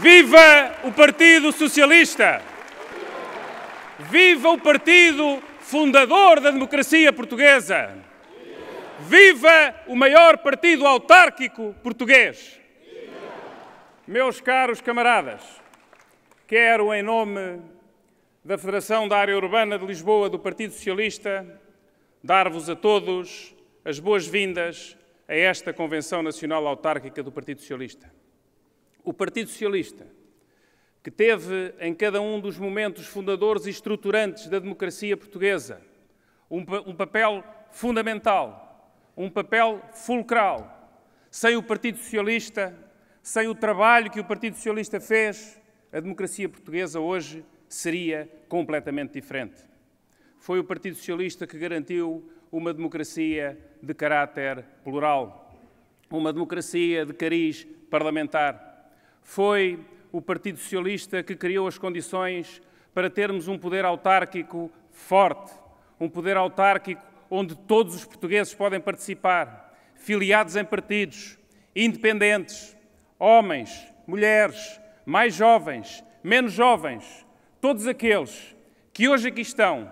Viva o Partido Socialista! Viva o partido fundador da democracia portuguesa! Viva o maior partido autárquico português! Meus caros camaradas, quero, em nome da Federação da Área Urbana de Lisboa do Partido Socialista, dar-vos a todos as boas-vindas a esta Convenção Nacional Autárquica do Partido Socialista. O Partido Socialista, que teve em cada um dos momentos fundadores e estruturantes da democracia portuguesa um, um papel fundamental, um papel fulcral. Sem o Partido Socialista, sem o trabalho que o Partido Socialista fez, a democracia portuguesa hoje seria completamente diferente. Foi o Partido Socialista que garantiu uma democracia de caráter plural, uma democracia de cariz parlamentar foi o Partido Socialista que criou as condições para termos um poder autárquico forte, um poder autárquico onde todos os portugueses podem participar, filiados em partidos, independentes, homens, mulheres, mais jovens, menos jovens, todos aqueles que hoje aqui estão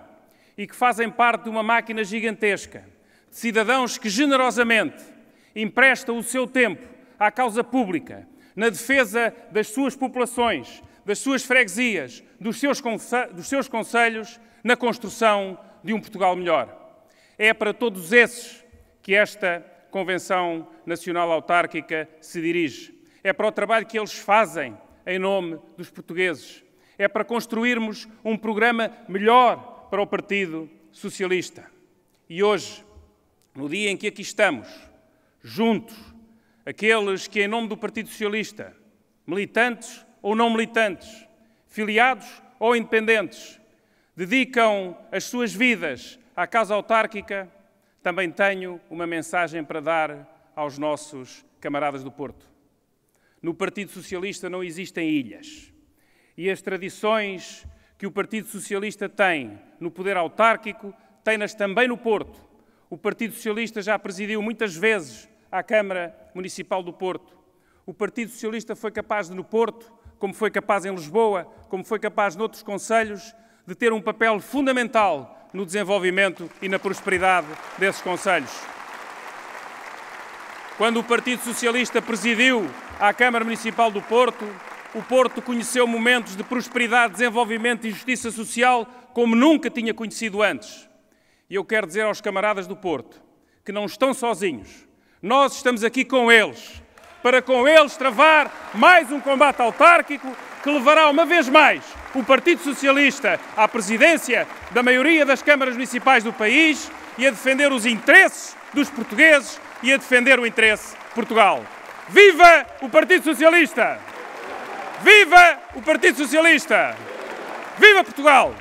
e que fazem parte de uma máquina gigantesca de cidadãos que generosamente emprestam o seu tempo à causa pública, na defesa das suas populações, das suas freguesias, dos seus, dos seus conselhos, na construção de um Portugal melhor. É para todos esses que esta Convenção Nacional Autárquica se dirige. É para o trabalho que eles fazem em nome dos portugueses. É para construirmos um programa melhor para o Partido Socialista. E hoje, no dia em que aqui estamos, juntos, aqueles que, em nome do Partido Socialista, militantes ou não militantes, filiados ou independentes, dedicam as suas vidas à causa autárquica, também tenho uma mensagem para dar aos nossos camaradas do Porto. No Partido Socialista não existem ilhas. E as tradições que o Partido Socialista tem no poder autárquico, tem-nas também no Porto. O Partido Socialista já presidiu muitas vezes à Câmara Municipal do Porto. O Partido Socialista foi capaz de, no Porto, como foi capaz em Lisboa, como foi capaz noutros conselhos, de ter um papel fundamental no desenvolvimento e na prosperidade desses conselhos. Quando o Partido Socialista presidiu a Câmara Municipal do Porto, o Porto conheceu momentos de prosperidade, desenvolvimento e justiça social como nunca tinha conhecido antes. E eu quero dizer aos camaradas do Porto que não estão sozinhos. Nós estamos aqui com eles, para com eles travar mais um combate autárquico que levará uma vez mais o Partido Socialista à presidência da maioria das câmaras municipais do país e a defender os interesses dos portugueses e a defender o interesse de Portugal. Viva o Partido Socialista! Viva o Partido Socialista! Viva Portugal!